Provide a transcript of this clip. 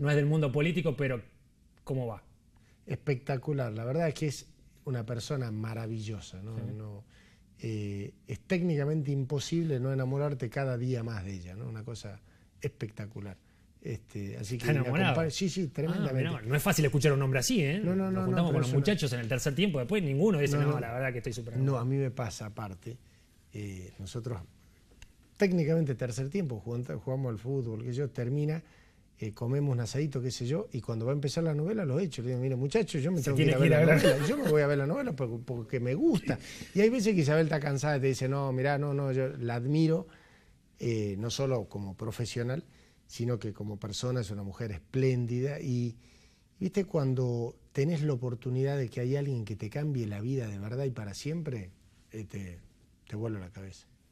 no es del mundo político, pero ¿cómo va? Espectacular, la verdad es que es una persona maravillosa, ¿no? Eh, es técnicamente imposible no enamorarte cada día más de ella, ¿no? Una cosa espectacular. Este, así que Sí, sí, ah, tremendamente. no, es fácil escuchar un hombre así, ¿eh? No, no, Nos juntamos con los muchachos en el tercer tiempo, después ninguno dice, no, la verdad que estoy súper. No, a mí me pasa aparte. Eh, nosotros, técnicamente tercer tiempo, jugamos al fútbol, que yo termina eh, comemos un asadito, qué sé yo, y cuando va a empezar la novela lo he hecho. Le digo, mire muchachos, yo me tengo que ver la, novela, yo me voy a ver la novela porque, me gusta. Y hay veces que Isabel está cansada y te dice, no, mira no, no, yo la admiro, eh, no solo como profesional, sino que como persona es una mujer espléndida. Y, viste, cuando tenés la oportunidad de que hay alguien que te cambie la vida de verdad y para siempre, eh, te, te vuelve la cabeza.